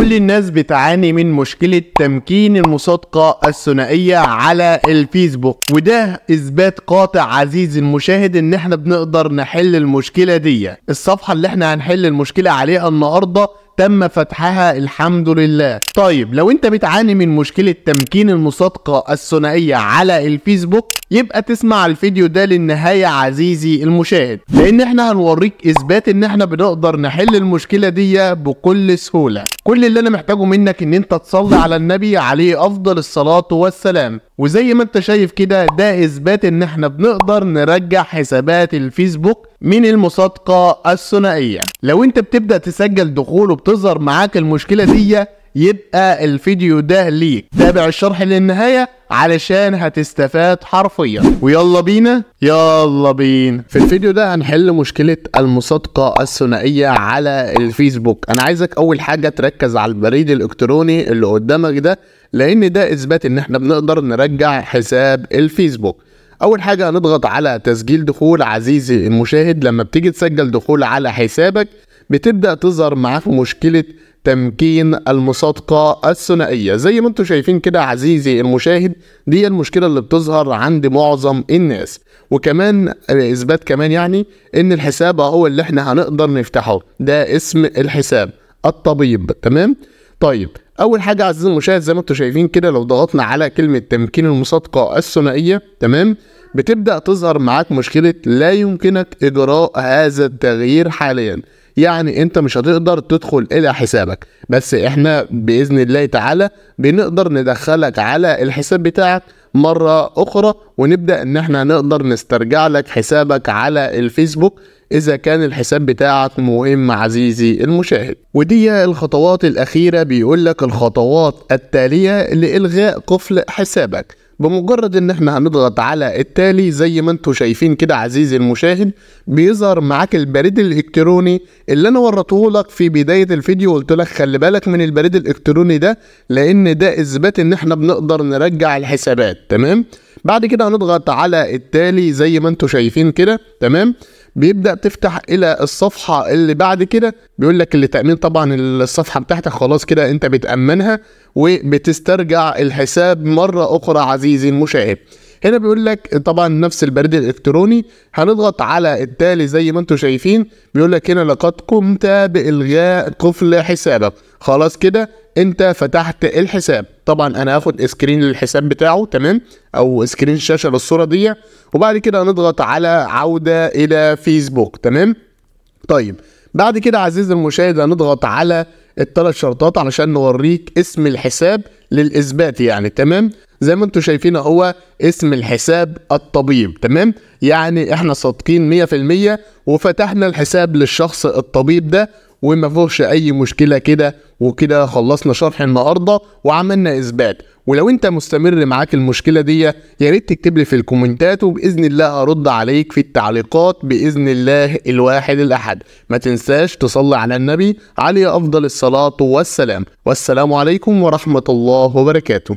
كل الناس بتعاني من مشكلة تمكين المصادقة الثنائية على الفيسبوك وده إثبات قاطع عزيزي المشاهد إن إحنا بنقدر نحل المشكلة دي الصفحة اللي إحنا هنحل المشكلة عليها النهاردة تم فتحها الحمد لله طيب لو انت بتعاني من مشكلة تمكين المصادقة الثنائية على الفيسبوك يبقى تسمع الفيديو ده للنهاية عزيزي المشاهد لان احنا هنوريك اثبات ان احنا بنقدر نحل المشكلة دي بكل سهولة كل اللي انا محتاجه منك ان انت تصلي على النبي عليه افضل الصلاة والسلام وزي ما انت شايف كده ده اثبات ان احنا بنقدر نرجع حسابات الفيسبوك من المصادقة الثنائية لو انت بتبدأ تسجل دخول وبتظهر معاك المشكلة دي يبقى الفيديو ده ليك تابع الشرح للنهاية علشان هتستفاد حرفيا ويلا بينا يلا بينا في الفيديو ده هنحل مشكلة المصادقة الثنائية على الفيسبوك انا عايزك اول حاجة تركز على البريد الالكتروني اللي قدامك ده لان ده اثبات ان احنا بنقدر نرجع حساب الفيسبوك اول حاجه هنضغط على تسجيل دخول عزيزي المشاهد لما بتيجي تسجل دخول على حسابك بتبدا تظهر معاك مشكله تمكين المصادقة الثنائية زي ما انتم شايفين كده عزيزي المشاهد دي المشكلة اللي بتظهر عند معظم الناس وكمان آه، اثبات كمان يعني ان الحساب هو اللي احنا هنقدر نفتحه ده اسم الحساب الطبيب تمام طيب اول حاجه عزيزي المشاهد زي ما انتم شايفين كده لو ضغطنا على كلمه تمكين المصادقه الثنائيه تمام بتبدا تظهر معاك مشكله لا يمكنك اجراء هذا التغيير حاليا يعني انت مش هتقدر تدخل الى حسابك بس احنا باذن الله تعالى بنقدر ندخلك على الحساب بتاعك مرة أخرى ونبدأ إن إحنا نقدر نسترجع لك حسابك على الفيسبوك إذا كان الحساب بتاعك مهم عزيزي المشاهد ودي الخطوات الأخيرة بيقول لك الخطوات التالية لإلغاء قفل حسابك بمجرد ان احنا هنضغط على التالي زي ما انتم شايفين كده عزيزي المشاهد بيظهر معاك البريد الالكتروني اللي انا ورطه لك في بدايه الفيديو وقلت لك خلي بالك من البريد الالكتروني ده لان ده اثبات ان احنا بنقدر نرجع الحسابات تمام بعد كده هنضغط على التالي زي ما انتم شايفين كده تمام بيبدا تفتح الى الصفحه اللي بعد كده بيقول لك اللي تامين طبعا الصفحه بتاعتك خلاص كده انت بتامنها وبتسترجع الحساب مره اخرى عزيزي المشاهد هنا بيقول لك طبعا نفس البريد الالكتروني هنضغط على التالي زي ما انتم شايفين بيقول لك هنا لقد قمت بالغاء قفل حسابك خلاص كده انت فتحت الحساب طبعا انا هاخد سكرين للحساب بتاعه تمام او سكرين شاشه للصوره دي وبعد كده هنضغط على عوده الى فيسبوك تمام طيب بعد كده عزيزي المشاهد هنضغط على الثلاث شرطات علشان نوريك اسم الحساب للاثبات يعني تمام زي ما انتم شايفين هو اسم الحساب الطبيب تمام يعني احنا صادقين 100% وفتحنا الحساب للشخص الطبيب ده وما فيهوش اي مشكله كده وكده خلصنا شرح النهارده وعملنا اثبات ولو انت مستمر معاك المشكله دي يا ريت تكتب لي في الكومنتات وباذن الله ارد عليك في التعليقات باذن الله الواحد الاحد ما تنساش تصلي على النبي عليه افضل الصلاه والسلام والسلام عليكم ورحمه الله وبركاته